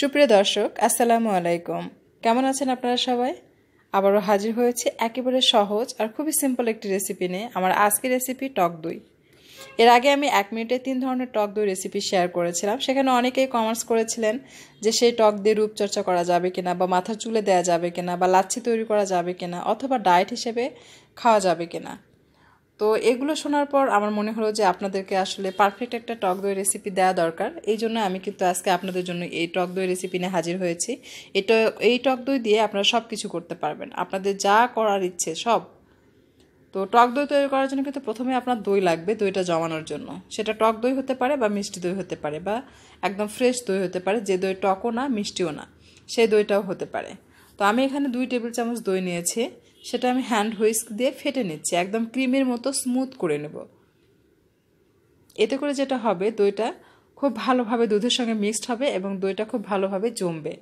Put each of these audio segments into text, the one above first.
সুপ্রিয় দর্শক আসসালামু আলাইকুম কেমন আছেন আপনারা সবাই আবারও হাজির হয়েছে একেবারে সহজ আর খুবই সিম্পল একটি রেসিপি নিয়ে আমার আজকের রেসিপি টক দই এর আগে আমি এক মিনিটে তিন ধরনের টক দই রেসিপি শেয়ার করেছিলাম সেখানে অনেকেই কমার্স করেছিলেন যে সেই টক দিয়ে রূপচর্চা করা যাবে কিনা বা মাথার চুলে দেওয়া যাবে কিনা বা লাচ্ছি তৈরি করা যাবে কিনা অথবা ডায়েট হিসেবে খাওয়া যাবে কিনা তো এগুলো শোনার পর আমার মনে হলো যে আপনাদেরকে আসলে পারফেক্ট একটা টক দই রেসিপি দেওয়া দরকার এই জন্য আমি কিন্তু আজকে আপনাদের জন্য এই টক দই রেসিপি নিয়ে হাজির হয়েছি এটা এই টক দই দিয়ে আপনারা সব কিছু করতে পারবেন আপনাদের যা করার ইচ্ছে সব তো টক দই তৈরি করার জন্য কিন্তু প্রথমে আপনার দই লাগবে দইটা জমানোর জন্য সেটা টক দই হতে পারে বা মিষ্টি দই হতে পারে বা একদম ফ্রেশ দই হতে পারে যে দই টকও না মিষ্টিও না সেই দইটাও হতে পারে তো আমি এখানে দুই টেবিল চামচ দই নিয়েছি সেটা আমি হ্যান্ড হুইস্ক দিয়ে ফেটে নিচ্ছি একদম ক্রিমের মতো স্মুথ করে নেব এতে করে যেটা হবে দইটা খুব ভালোভাবে দুধের সঙ্গে মিক্সড হবে এবং দইটা খুব ভালোভাবে জমবে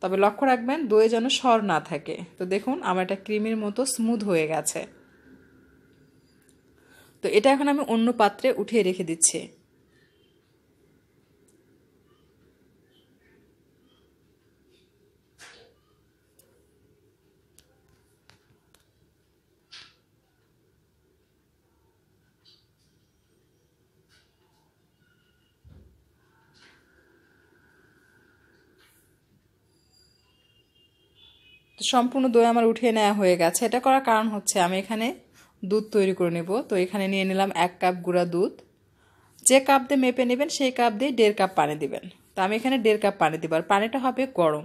তবে লক্ষ্য রাখবেন দইয়ে যেন সর না থাকে তো দেখুন আমার এটা ক্রিমের মতো স্মুথ হয়ে গেছে তো এটা এখন আমি অন্য পাত্রে উঠিয়ে রেখে দিচ্ছি তো সম্পূর্ণ দই আমার উঠিয়ে নেওয়া হয়ে গেছে এটা করার কারণ হচ্ছে আমি এখানে দুধ তৈরি করে নেব তো এখানে নিয়ে নিলাম এক কাপ গুঁড়া দুধ যে কাপ দিয়ে মেপে নেবেন সেই কাপ দিয়ে দেড় কাপ পানি দিবেন তো আমি এখানে দেড় কাপ পানি দিব আর পানিটা হবে গরম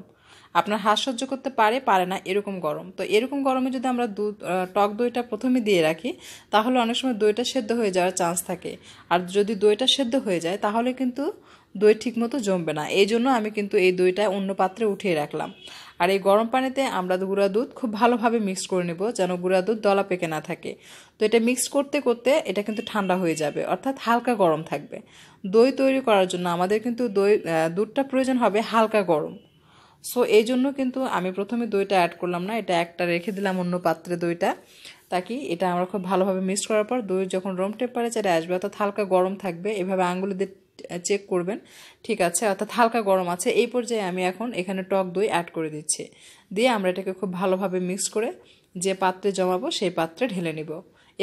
আপনার হাত সহ্য করতে পারে পারে না এরকম গরম তো এরকম গরমে যদি আমরা দুধ টক দইটা প্রথমে দিয়ে রাখি তাহলে অনেক সময় দইটা সেদ্ধ হয়ে যাওয়ার চান্স থাকে আর যদি দইটা সেদ্ধ হয়ে যায় তাহলে কিন্তু দই ঠিকমতো জমবে না এই জন্য আমি কিন্তু এই দইটা অন্য পাত্রে উঠিয়ে রাখলাম আর এই গরম পানিতে আমরা গুঁড়া দুধ খুব ভালোভাবে মিক্স করে নেব যেন গুঁড়া দুধ দলা পেকে না থাকে তো এটা মিক্স করতে করতে এটা কিন্তু ঠান্ডা হয়ে যাবে অর্থাৎ হালকা গরম থাকবে দই তৈরি করার জন্য আমাদের কিন্তু দই দুধটা প্রয়োজন হবে হালকা গরম সো এই জন্য কিন্তু আমি প্রথমে দইটা অ্যাড করলাম না এটা একটা রেখে দিলাম অন্য পাত্রে দইটা তাকি এটা আমরা খুব ভালোভাবে মিক্স করার পর দই যখন রুম টেম্পারেচারে আসবে অর্থাৎ হালকা গরম থাকবে এভাবে আঙুলি দিয়ে চেক করবেন ঠিক আছে অর্থাৎ হালকা গরম আছে এই পর্যায়ে আমি এখন এখানে টক দই অ্যাড করে দিচ্ছি দিয়ে আমরা এটাকে খুব ভালোভাবে মিক্স করে যে পাত্রে জমাবো সেই পাত্রে ঢেলে নেব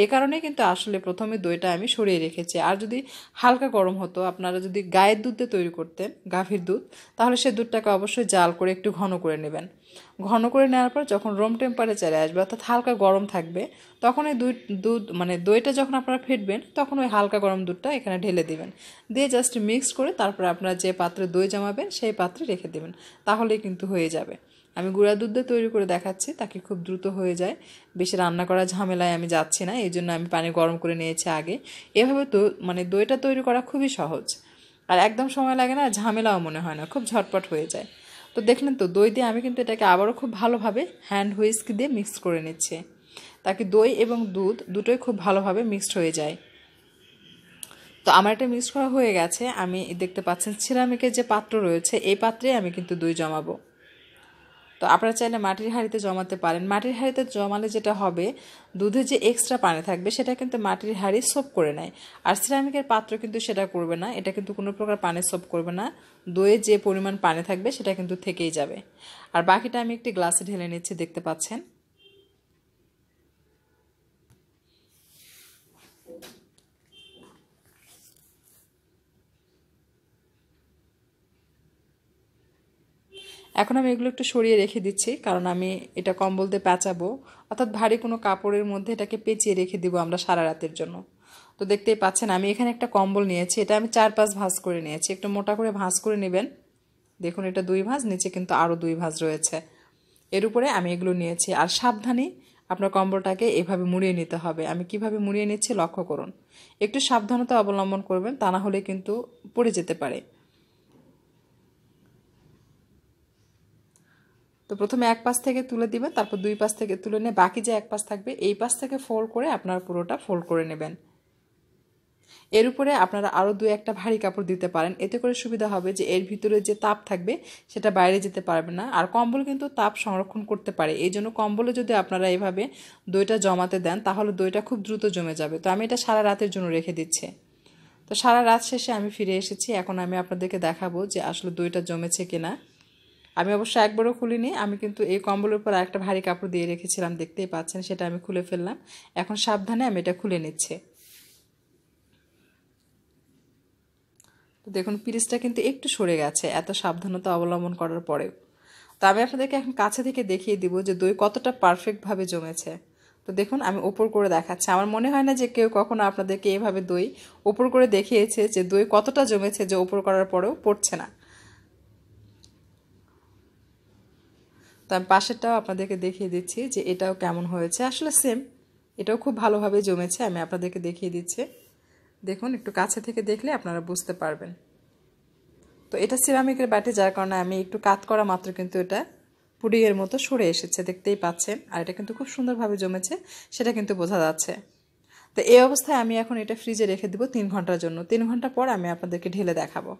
এ কারণে কিন্তু আসলে প্রথমে দইটা আমি সরিয়ে রেখেছি আর যদি হালকা গরম হতো আপনারা যদি গায়ের দুধ দিয়ে তৈরি করতেন গাভীর দুধ তাহলে সেই দুধটাকে অবশ্যই জাল করে একটু ঘন করে নেবেন ঘন করে নেওয়ার পর যখন রুম টেম্পারেচারে আসবে অর্থাৎ হালকা গরম থাকবে তখন ওই দুধ দুধ মানে দইটা যখন আপনারা ফেটবেন তখন ওই হালকা গরম দুধটা এখানে ঢেলে দিবেন দিয়ে জাস্ট মিক্স করে তারপরে আপনারা যে পাত্রে দই জমাবেন সেই পাত্রে রেখে দেবেন তাহলেই কিন্তু হয়ে যাবে আমি গুঁড়া দুধ দিয়ে তৈরি করে দেখাচ্ছি তাকে খুব দ্রুত হয়ে যায় বেশি রান্না করা ঝামেলায় আমি যাচ্ছি না এই জন্য আমি পানি গরম করে নিয়েছি আগে এভাবে তো মানে দইটা তৈরি করা খুবই সহজ আর একদম সময় লাগে না ঝামেলাও মনে হয় না খুব ঝটপট হয়ে যায় তো দেখলেন তো দই দিয়ে আমি কিন্তু এটাকে আবারও খুব ভালোভাবে হ্যান্ড হুইস্ক দিয়ে মিক্স করে নিচ্ছে তাকে দই এবং দুধ দুটোই খুব ভালোভাবে মিক্সড হয়ে যায় তো আমার এটা মিক্স করা হয়ে গেছে আমি দেখতে পাচ্ছেন সিরামিকের যে পাত্র রয়েছে এই পাত্রে আমি কিন্তু দই জমাবো তো আপনারা চাইলে মাটির হাঁড়িতে জমাতে পারেন মাটির হাঁড়িতে জমালে যেটা হবে দুধে যে এক্সট্রা পানি থাকবে সেটা কিন্তু মাটির হাঁড়ি সোপ করে নেয় আর সিরামিকের পাত্র কিন্তু সেটা করবে না এটা কিন্তু কোনো প্রকার পানি সোপ করবে না দইয়ে যে পরিমাণ পানি থাকবে সেটা কিন্তু থেকেই যাবে আর বাকিটা আমি একটি গ্লাসে ঢেলে নিচ্ছি দেখতে পাচ্ছেন এখন আমি এগুলো একটু সরিয়ে রেখে দিচ্ছি কারণ আমি এটা কম্বলতে দিয়ে প্যাঁচাবো অর্থাৎ ভারী কোনো কাপড়ের মধ্যে এটাকে পেঁচিয়ে রেখে দিব আমরা সারা রাতের জন্য তো দেখতেই পাচ্ছেন আমি এখানে একটা কম্বল নিয়েছি এটা আমি চার পাঁচ ভাঁজ করে নিয়েছি একটু মোটা করে ভাঁজ করে নেবেন দেখুন এটা দুই ভাঁজ নিচে কিন্তু আরও দুই ভাঁজ রয়েছে এর উপরে আমি এগুলো নিয়েছি আর সাবধানে আপনার কম্বলটাকে এভাবে মুড়িয়ে নিতে হবে আমি কিভাবে মুড়িয়ে নিচ্ছি লক্ষ্য করুন একটু সাবধানতা অবলম্বন করবেন তা না হলে কিন্তু পড়ে যেতে পারে তো প্রথমে এক পাশ থেকে তুলে দিবেন তারপর দুই পাশ থেকে তুলে নিয়ে বাকি যে এক পাশ থাকবে এই পাশ থেকে ফোল্ড করে আপনার পুরোটা ফোল্ড করে নেবেন এর উপরে আপনারা আরও দু একটা ভারী কাপড় দিতে পারেন এতে করে সুবিধা হবে যে এর ভিতরে যে তাপ থাকবে সেটা বাইরে যেতে পারবে না আর কম্বল কিন্তু তাপ সংরক্ষণ করতে পারে এই জন্য কম্বলে যদি আপনারা এভাবে দইটা জমাতে দেন তাহলে দইটা খুব দ্রুত জমে যাবে তো আমি এটা সারা রাতের জন্য রেখে দিচ্ছি তো সারা রাত শেষে আমি ফিরে এসেছি এখন আমি আপনাদেরকে দেখাবো যে আসলে দইটা জমেছে কিনা আমি অবশ্য একবারও খুলিনি আমি কিন্তু এই কম্বলের উপর একটা ভারী কাপড় দিয়ে রেখেছিলাম দেখতেই পাচ্ছেন সেটা আমি খুলে ফেললাম এখন সাবধানে আমি এটা খুলে নিচ্ছে তো দেখুন পিরিসটা কিন্তু একটু সরে গেছে এত সাবধানতা অবলম্বন করার পরেও তো আমি আপনাদেরকে এখন কাছে থেকে দেখিয়ে দিব যে দই কতটা পারফেক্টভাবে জমেছে তো দেখুন আমি ওপর করে দেখাচ্ছি আমার মনে হয় না যে কেউ কখনো আপনাদেরকে এভাবে দই ওপর করে দেখিয়েছে যে দই কতটা জমেছে যে ওপর করার পরেও পড়ছে না তার পাশেরটাও আপনাদেরকে দেখিয়ে দিচ্ছি যে এটাও কেমন হয়েছে আসলে সেম এটাও খুব ভালোভাবে জমেছে আমি আপনাদেরকে দেখিয়ে দিচ্ছি দেখুন একটু কাছে থেকে দেখলে আপনারা বুঝতে পারবেন তো এটা সিরামিকের বাটি যার কারণে আমি একটু কাত করা মাত্র কিন্তু এটা পুডিংয়ের মতো সরে এসেছে দেখতেই পাচ্ছেন আর এটা কিন্তু খুব সুন্দরভাবে জমেছে সেটা কিন্তু বোঝা যাচ্ছে তো এই অবস্থায় আমি এখন এটা ফ্রিজে রেখে দেবো তিন ঘন্টার জন্য তিন ঘন্টা পর আমি আপনাদেরকে ঢেলে দেখাবো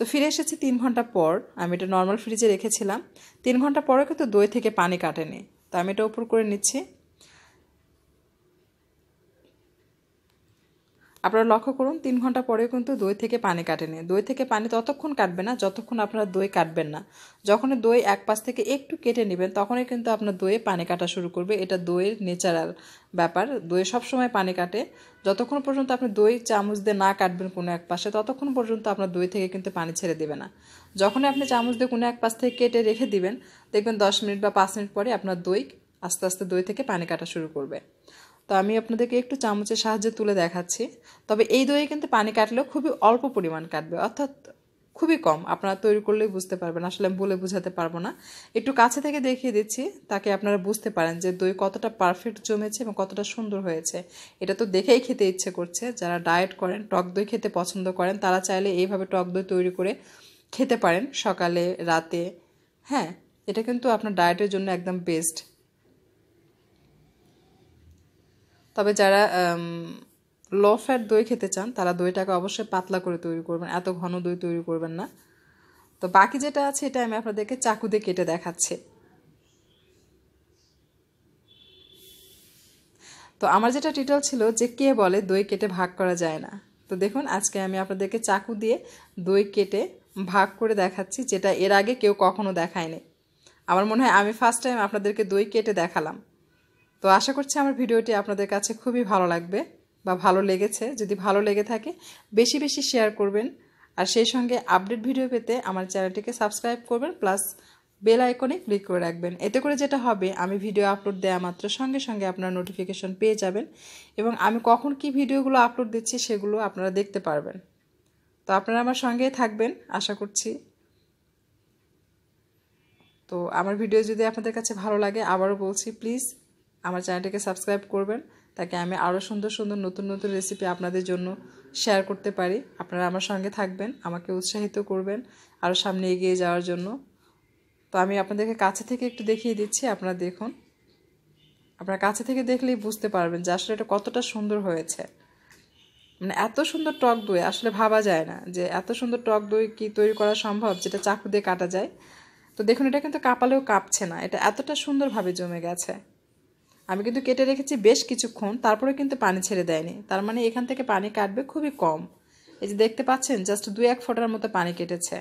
তো ফিরে এসেছি তিন ঘন্টা পর আমি এটা নর্মাল ফ্রিজে রেখেছিলাম তিন ঘন্টা পরে কিন্তু দই থেকে পানি কাটেনি তো আমি এটা উপর করে নিচ্ছি আপনারা লক্ষ্য করুন তিন ঘন্টা পরেও কিন্তু দই থেকে পানি কাটেনি দই থেকে পানি ততক্ষণ কাটবে না যতক্ষণ আপনারা দই কাটবেন না যখন দই এক পাশ থেকে একটু কেটে নেবেন তখনই কিন্তু আপনার দইয়ে পানি কাটা শুরু করবে এটা দইয়ের নেচারাল ব্যাপার দই সবসময় পানি কাটে যতক্ষণ পর্যন্ত আপনি দই চামচ দিয়ে না কাটবেন কোনো এক পাশে ততক্ষণ পর্যন্ত আপনার দই থেকে কিন্তু পানি ছেড়ে দেবে না যখনই আপনি চামচ দিয়ে কোনো এক পাশ থেকে কেটে রেখে দিবেন দেখবেন দশ মিনিট বা পাঁচ মিনিট পরে আপনার দই আস্তে আস্তে দই থেকে পানি কাটা শুরু করবে তো আমি আপনাদেরকে একটু চামচের সাহায্যে তুলে দেখাচ্ছি তবে এই দইয়ে কিন্তু পানি কাটলেও খুবই অল্প পরিমাণ কাটবে অর্থাৎ খুবই কম আপনারা তৈরি করলেই বুঝতে পারবেন আসলে আমি বলে বোঝাতে পারবো না একটু কাছে থেকে দেখিয়ে দিচ্ছি তাকে আপনারা বুঝতে পারেন যে দই কতটা পারফেক্ট জমেছে এবং কতটা সুন্দর হয়েছে এটা তো দেখেই খেতে ইচ্ছে করছে যারা ডায়েট করেন টক দই খেতে পছন্দ করেন তারা চাইলে এইভাবে টক দই তৈরি করে খেতে পারেন সকালে রাতে হ্যাঁ এটা কিন্তু আপনার ডায়েটের জন্য একদম বেস্ট তবে যারা ল ফ্যাট দই খেতে চান তারা দইটাকে অবশ্যই পাতলা করে তৈরি করবেন এত ঘন দই তৈরি করবেন না তো বাকি যেটা আছে এটা আমি আপনাদেরকে চাকু দিয়ে কেটে দেখাচ্ছি তো আমার যেটা টিটল ছিল যে কে বলে দই কেটে ভাগ করা যায় না তো দেখুন আজকে আমি আপনাদেরকে চাকু দিয়ে দই কেটে ভাগ করে দেখাচ্ছি যেটা এর আগে কেউ কখনো দেখায়নি আমার মনে হয় আমি ফার্স্ট টাইম আপনাদেরকে দই কেটে দেখালাম তো আশা করছি আমার ভিডিওটি আপনাদের কাছে খুবই ভালো লাগবে বা ভালো লেগেছে যদি ভালো লেগে থাকে বেশি বেশি শেয়ার করবেন আর সেই সঙ্গে আপডেট ভিডিও পেতে আমার চ্যানেলটিকে সাবস্ক্রাইব করবেন প্লাস বেল আইকনে ক্লিক করে রাখবেন এতে করে যেটা হবে আমি ভিডিও আপলোড দেওয়া মাত্র সঙ্গে সঙ্গে আপনার নোটিফিকেশন পেয়ে যাবেন এবং আমি কখন কি ভিডিওগুলো আপলোড দিচ্ছি সেগুলো আপনারা দেখতে পারবেন তো আপনারা আমার সঙ্গেই থাকবেন আশা করছি তো আমার ভিডিও যদি আপনাদের কাছে ভালো লাগে আবারও বলছি প্লিজ আমার চ্যানেলটিকে সাবস্ক্রাইব করবেন তাকে আমি আরও সুন্দর সুন্দর নতুন নতুন রেসিপি আপনাদের জন্য শেয়ার করতে পারি আপনারা আমার সঙ্গে থাকবেন আমাকে উৎসাহিত করবেন আরও সামনে এগিয়ে যাওয়ার জন্য তো আমি আপনাদেরকে কাছে থেকে একটু দেখিয়ে দিচ্ছি আপনারা দেখুন আপনারা কাছে থেকে দেখলেই বুঝতে পারবেন যে আসলে এটা কতটা সুন্দর হয়েছে মানে এত সুন্দর টক দই আসলে ভাবা যায় না যে এত সুন্দর টক দই কি তৈরি করা সম্ভব যেটা চাকু দিয়ে কাটা যায় তো দেখুন এটা কিন্তু কাপালেও কাঁপছে না এটা এতটা সুন্দরভাবে জমে গেছে আমি কিন্তু কেটে রেখেছি বেশ কিছুক্ষণ তারপরে কিন্তু পানি ছেড়ে দেয়নি তার মানে এখান থেকে পানি কাটবে খুবই কম এই যে দেখতে পাচ্ছেন জাস্ট দু এক ফোটার মতো পানি কেটেছে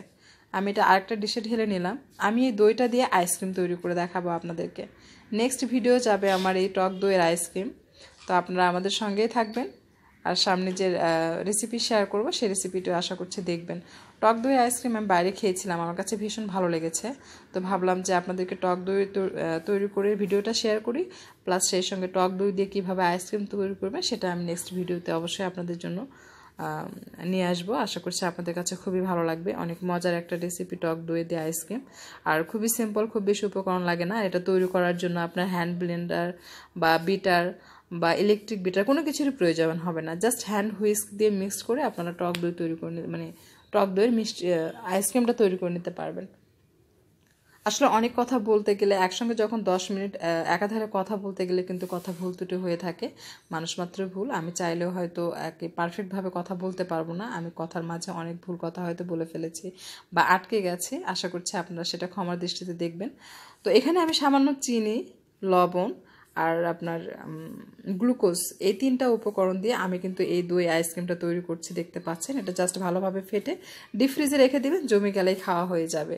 আমি এটা আরেকটা ডিশে ঢেলে নিলাম আমি এই দইটা দিয়ে আইসক্রিম তৈরি করে দেখাবো আপনাদেরকে নেক্সট ভিডিও যাবে আমার এই টক দইয়ের আইসক্রিম তো আপনারা আমাদের সঙ্গেই থাকবেন আর সামনে যে রেসিপি শেয়ার করব সেই রেসিপিটা আশা করছি দেখবেন টক দই আইসক্রিম আমি বাইরে খেয়েছিলাম আমার কাছে ভীষণ ভালো লেগেছে তো ভাবলাম যে আপনাদেরকে টক দই তৈরি করে ভিডিওটা শেয়ার করি প্লাস সেই সঙ্গে টক দই দিয়ে কীভাবে আইসক্রিম তৈরি করবে সেটা আমি নেক্সট ভিডিওতে অবশ্যই আপনাদের জন্য নিয়ে আসবো আশা করছি আপনাদের কাছে খুবই ভালো লাগবে অনেক মজার একটা রেসিপি টক দই দিয়ে আইসক্রিম আর খুবই সিম্পল খুব বেশি উপকরণ লাগে না এটা তৈরি করার জন্য আপনার হ্যান্ড ব্লেন্ডার বা বিটার বা ইলেকট্রিক বিটার কোনো কিছুরই প্রয়োজন হবে না জাস্ট হ্যান্ড হুইস্ক দিয়ে মিক্স করে আপনারা টক দই তৈরি করে মানে টক দইয়ের মিষ্টি আইসক্রিমটা তৈরি করে নিতে পারবেন আসলে অনেক কথা বলতে গেলে একসঙ্গে যখন দশ মিনিট একাধারে কথা বলতে গেলে কিন্তু কথা ভুল ত্রুটি হয়ে থাকে মানুষ মাত্র ভুল আমি চাইলেও হয়তো একে পারফেক্টভাবে কথা বলতে পারবো না আমি কথার মাঝে অনেক ভুল কথা হয়তো বলে ফেলেছি বা আটকে গেছে আশা করছি আপনারা সেটা ক্ষমার দৃষ্টিতে দেখবেন তো এখানে আমি সামান্য চিনি লবণ আর আপনার গ্লুকোজ এই তিনটা উপকরণ দিয়ে আমি কিন্তু এই দুই আইসক্রিমটা তৈরি করছি দেখতে পাচ্ছেন এটা জাস্ট ভালোভাবে ফেটে ডিপ ফ্রিজে রেখে দেবেন জমি গেলেই খাওয়া হয়ে যাবে